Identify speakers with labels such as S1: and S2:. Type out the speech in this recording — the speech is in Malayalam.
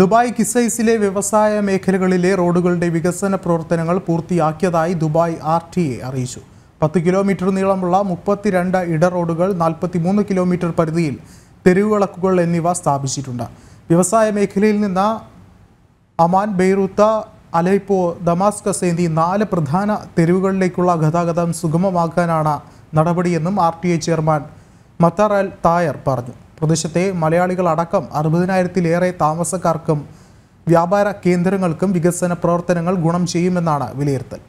S1: ദുബായ് കിസൈസിലെ വ്യവസായ മേഖലകളിലെ റോഡുകളുടെ വികസന പ്രവർത്തനങ്ങൾ പൂർത്തിയാക്കിയതായി ദുബായ് ആർ ടി എ അറിയിച്ചു പത്ത് കിലോമീറ്റർ നീളമുള്ള മുപ്പത്തിരണ്ട് ഇട റോഡുകൾ മൂന്ന് കിലോമീറ്റർ പരിധിയിൽ തെരുവിളക്കുകൾ എന്നിവ സ്ഥാപിച്ചിട്ടുണ്ട് വ്യവസായ മേഖലയിൽ നിന്ന് അമാൻ ബെയ്റൂത്ത അലൈപ്പോ ദമാസ്കസ് എന്നീ നാല് പ്രധാന തെരുവുകളിലേക്കുള്ള ഗതാഗതം സുഗമമാക്കാനാണ് നടപടിയെന്നും R T A chairman Mattar Al Tayer പറഞ്ഞു പ്രദേശത്തെ മലയാളികളടക്കം അറുപതിനായിരത്തിലേറെ താമസക്കാർക്കും വ്യാപാര കേന്ദ്രങ്ങൾക്കും വികസന പ്രവർത്തനങ്ങൾ ഗുണം ചെയ്യുമെന്നാണ് വിലയിരുത്തൽ